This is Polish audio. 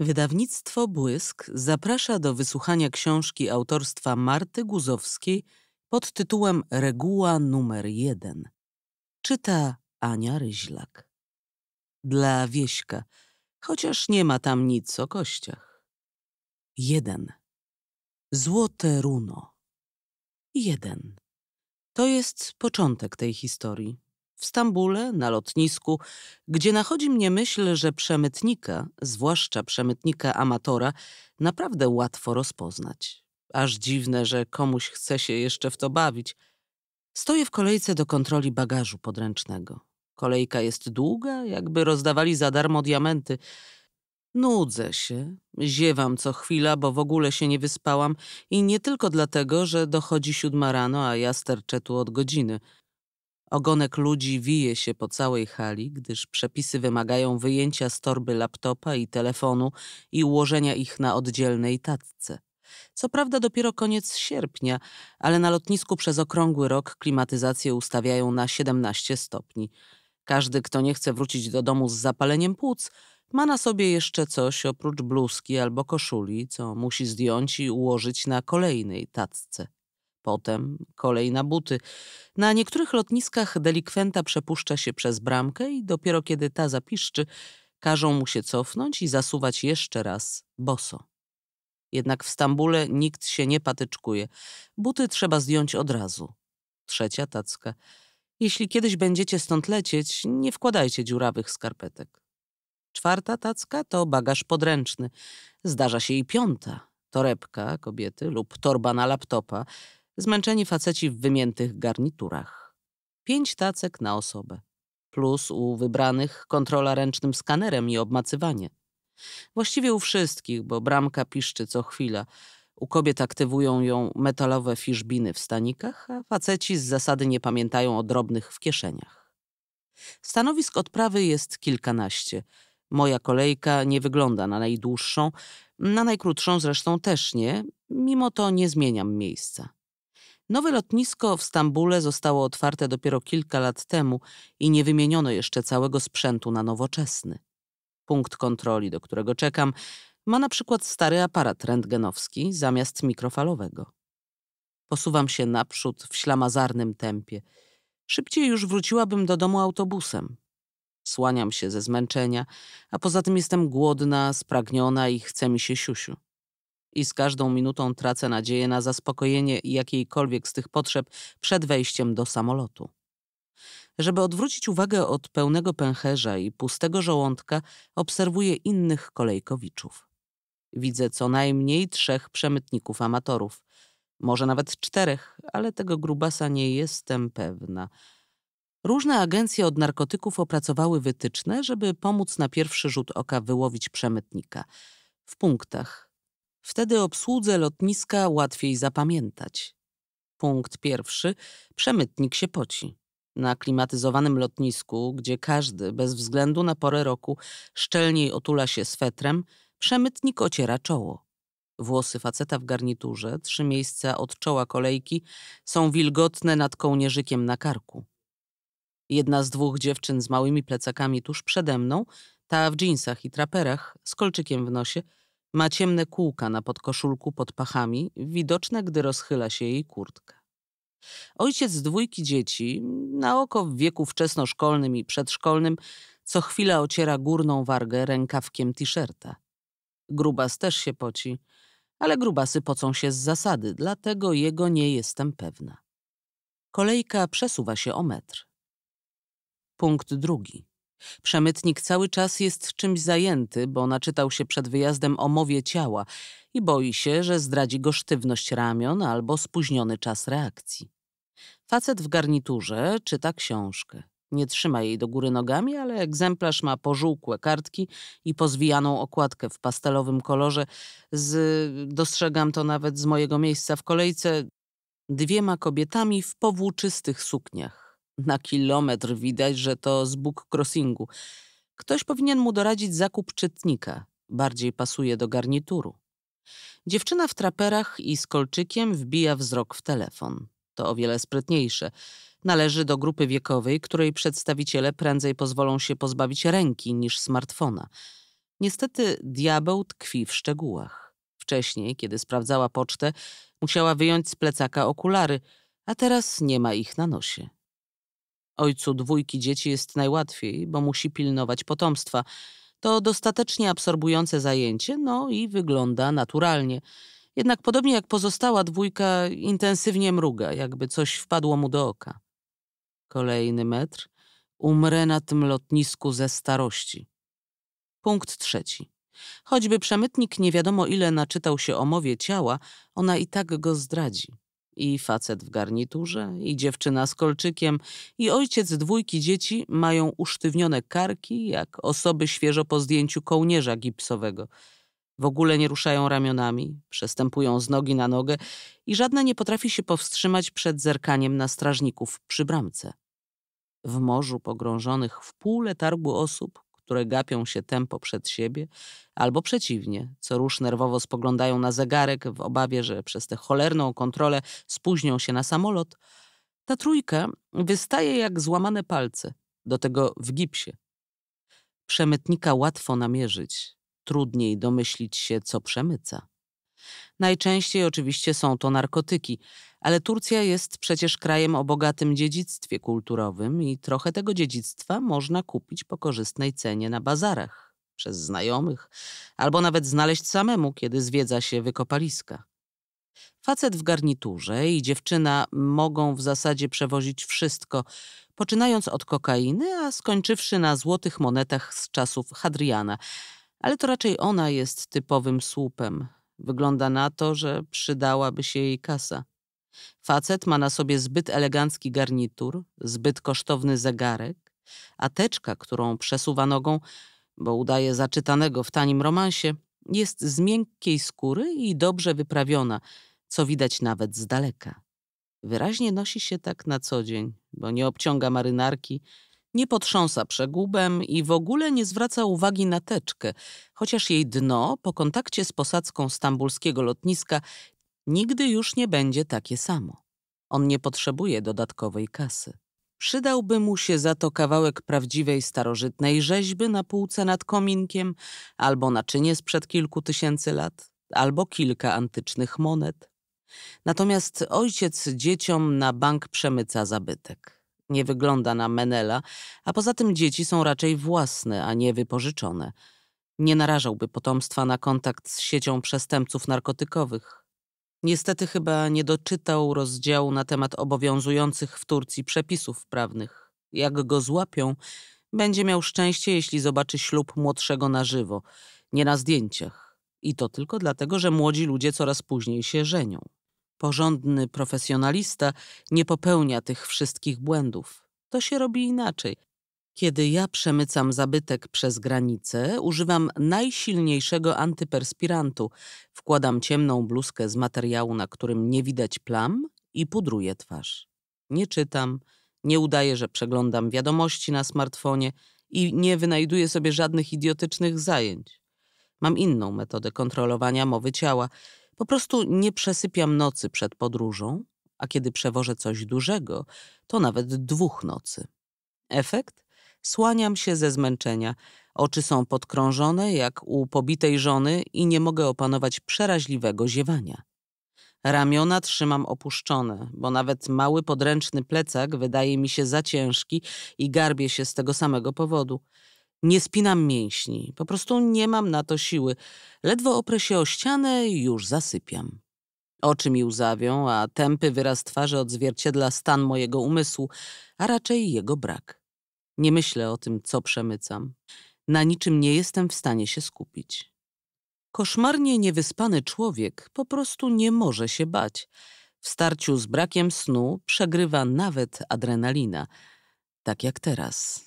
Wydawnictwo Błysk zaprasza do wysłuchania książki autorstwa Marty Guzowskiej pod tytułem Reguła numer jeden. Czyta Ania Ryźlak. Dla Wieśka, chociaż nie ma tam nic o kościach. 1. Złote runo. 1. To jest początek tej historii w Stambule, na lotnisku, gdzie nachodzi mnie myśl, że przemytnika, zwłaszcza przemytnika amatora, naprawdę łatwo rozpoznać. Aż dziwne, że komuś chce się jeszcze w to bawić. Stoję w kolejce do kontroli bagażu podręcznego. Kolejka jest długa, jakby rozdawali za darmo diamenty. Nudzę się, ziewam co chwila, bo w ogóle się nie wyspałam i nie tylko dlatego, że dochodzi siódma rano, a ja sterczę tu od godziny – Ogonek ludzi wije się po całej hali, gdyż przepisy wymagają wyjęcia z torby laptopa i telefonu i ułożenia ich na oddzielnej tatce. Co prawda dopiero koniec sierpnia, ale na lotnisku przez okrągły rok klimatyzację ustawiają na 17 stopni. Każdy, kto nie chce wrócić do domu z zapaleniem płuc, ma na sobie jeszcze coś oprócz bluzki albo koszuli, co musi zdjąć i ułożyć na kolejnej tacce. Potem kolej na buty. Na niektórych lotniskach delikwenta przepuszcza się przez bramkę i dopiero kiedy ta zapiszczy, każą mu się cofnąć i zasuwać jeszcze raz boso. Jednak w Stambule nikt się nie patyczkuje. Buty trzeba zdjąć od razu. Trzecia tacka. Jeśli kiedyś będziecie stąd lecieć, nie wkładajcie dziurawych skarpetek. Czwarta tacka to bagaż podręczny. Zdarza się i piąta. Torebka kobiety lub torba na laptopa. Zmęczeni faceci w wymiętych garniturach. Pięć tacek na osobę. Plus u wybranych kontrola ręcznym skanerem i obmacywanie. Właściwie u wszystkich, bo bramka piszczy co chwila. U kobiet aktywują ją metalowe fiszbiny w stanikach, a faceci z zasady nie pamiętają o drobnych w kieszeniach. Stanowisk odprawy jest kilkanaście. Moja kolejka nie wygląda na najdłuższą, na najkrótszą zresztą też nie, mimo to nie zmieniam miejsca. Nowe lotnisko w Stambule zostało otwarte dopiero kilka lat temu i nie wymieniono jeszcze całego sprzętu na nowoczesny. Punkt kontroli, do którego czekam, ma na przykład stary aparat rentgenowski zamiast mikrofalowego. Posuwam się naprzód w ślamazarnym tempie. Szybciej już wróciłabym do domu autobusem. Słaniam się ze zmęczenia, a poza tym jestem głodna, spragniona i chce mi się siusiu i z każdą minutą tracę nadzieję na zaspokojenie jakiejkolwiek z tych potrzeb przed wejściem do samolotu. Żeby odwrócić uwagę od pełnego pęcherza i pustego żołądka, obserwuję innych kolejkowiczów. Widzę co najmniej trzech przemytników amatorów. Może nawet czterech, ale tego grubasa nie jestem pewna. Różne agencje od narkotyków opracowały wytyczne, żeby pomóc na pierwszy rzut oka wyłowić przemytnika. W punktach Wtedy obsłudze lotniska łatwiej zapamiętać. Punkt pierwszy. Przemytnik się poci. Na klimatyzowanym lotnisku, gdzie każdy, bez względu na porę roku, szczelniej otula się swetrem, przemytnik ociera czoło. Włosy faceta w garniturze, trzy miejsca od czoła kolejki, są wilgotne nad kołnierzykiem na karku. Jedna z dwóch dziewczyn z małymi plecakami tuż przede mną, ta w dżinsach i traperach, z kolczykiem w nosie, ma ciemne kółka na podkoszulku pod pachami, widoczne, gdy rozchyla się jej kurtka. Ojciec dwójki dzieci, na oko w wieku wczesnoszkolnym i przedszkolnym, co chwila ociera górną wargę rękawkiem t-shirta. Grubas też się poci, ale grubasy pocą się z zasady, dlatego jego nie jestem pewna. Kolejka przesuwa się o metr. Punkt drugi. Przemytnik cały czas jest czymś zajęty, bo naczytał się przed wyjazdem o mowie ciała i boi się, że zdradzi go sztywność ramion albo spóźniony czas reakcji. Facet w garniturze czyta książkę. Nie trzyma jej do góry nogami, ale egzemplarz ma pożółkłe kartki i pozwijaną okładkę w pastelowym kolorze z, dostrzegam to nawet z mojego miejsca w kolejce, dwiema kobietami w powłóczystych sukniach na kilometr widać, że to z book crossingu. Ktoś powinien mu doradzić zakup czytnika. Bardziej pasuje do garnituru. Dziewczyna w traperach i z kolczykiem wbija wzrok w telefon. To o wiele sprytniejsze. Należy do grupy wiekowej, której przedstawiciele prędzej pozwolą się pozbawić ręki niż smartfona. Niestety diabeł tkwi w szczegółach. Wcześniej, kiedy sprawdzała pocztę, musiała wyjąć z plecaka okulary, a teraz nie ma ich na nosie. Ojcu dwójki dzieci jest najłatwiej, bo musi pilnować potomstwa. To dostatecznie absorbujące zajęcie, no i wygląda naturalnie. Jednak podobnie jak pozostała dwójka, intensywnie mruga, jakby coś wpadło mu do oka. Kolejny metr. Umrę na tym lotnisku ze starości. Punkt trzeci. Choćby przemytnik nie wiadomo ile naczytał się o mowie ciała, ona i tak go zdradzi i facet w garniturze, i dziewczyna z kolczykiem, i ojciec dwójki dzieci mają usztywnione karki, jak osoby świeżo po zdjęciu kołnierza gipsowego. W ogóle nie ruszają ramionami, przestępują z nogi na nogę i żadna nie potrafi się powstrzymać przed zerkaniem na strażników przy bramce. W morzu pogrążonych w pół letargu osób które gapią się tempo przed siebie, albo przeciwnie, co rusz nerwowo spoglądają na zegarek w obawie, że przez tę cholerną kontrolę spóźnią się na samolot, ta trójka wystaje jak złamane palce, do tego w gipsie. Przemytnika łatwo namierzyć, trudniej domyślić się, co przemyca. Najczęściej oczywiście są to narkotyki, ale Turcja jest przecież krajem o bogatym dziedzictwie kulturowym i trochę tego dziedzictwa można kupić po korzystnej cenie na bazarach, przez znajomych, albo nawet znaleźć samemu, kiedy zwiedza się wykopaliska. Facet w garniturze i dziewczyna mogą w zasadzie przewozić wszystko, poczynając od kokainy, a skończywszy na złotych monetach z czasów Hadriana. Ale to raczej ona jest typowym słupem, Wygląda na to, że przydałaby się jej kasa. Facet ma na sobie zbyt elegancki garnitur, zbyt kosztowny zegarek, a teczka, którą przesuwa nogą, bo udaje zaczytanego w tanim romansie, jest z miękkiej skóry i dobrze wyprawiona, co widać nawet z daleka. Wyraźnie nosi się tak na co dzień, bo nie obciąga marynarki, nie potrząsa przegubem i w ogóle nie zwraca uwagi na teczkę, chociaż jej dno po kontakcie z posadzką stambulskiego lotniska nigdy już nie będzie takie samo. On nie potrzebuje dodatkowej kasy. Przydałby mu się za to kawałek prawdziwej starożytnej rzeźby na półce nad kominkiem, albo naczynie sprzed kilku tysięcy lat, albo kilka antycznych monet. Natomiast ojciec dzieciom na bank przemyca zabytek nie wygląda na Menela, a poza tym dzieci są raczej własne, a nie wypożyczone. Nie narażałby potomstwa na kontakt z siecią przestępców narkotykowych. Niestety chyba nie doczytał rozdziału na temat obowiązujących w Turcji przepisów prawnych. Jak go złapią, będzie miał szczęście, jeśli zobaczy ślub młodszego na żywo, nie na zdjęciach. I to tylko dlatego, że młodzi ludzie coraz później się żenią. Porządny profesjonalista nie popełnia tych wszystkich błędów. To się robi inaczej. Kiedy ja przemycam zabytek przez granicę, używam najsilniejszego antyperspirantu. Wkładam ciemną bluzkę z materiału, na którym nie widać plam i pudruję twarz. Nie czytam, nie udaję, że przeglądam wiadomości na smartfonie i nie wynajduję sobie żadnych idiotycznych zajęć. Mam inną metodę kontrolowania mowy ciała. Po prostu nie przesypiam nocy przed podróżą, a kiedy przewożę coś dużego, to nawet dwóch nocy. Efekt? Słaniam się ze zmęczenia. Oczy są podkrążone jak u pobitej żony i nie mogę opanować przeraźliwego ziewania. Ramiona trzymam opuszczone, bo nawet mały podręczny plecak wydaje mi się za ciężki i garbię się z tego samego powodu. Nie spinam mięśni, po prostu nie mam na to siły. Ledwo oprę się o ścianę i już zasypiam. Oczy mi łzawią, a tępy wyraz twarzy odzwierciedla stan mojego umysłu, a raczej jego brak. Nie myślę o tym, co przemycam. Na niczym nie jestem w stanie się skupić. Koszmarnie niewyspany człowiek po prostu nie może się bać. W starciu z brakiem snu przegrywa nawet adrenalina, tak jak teraz.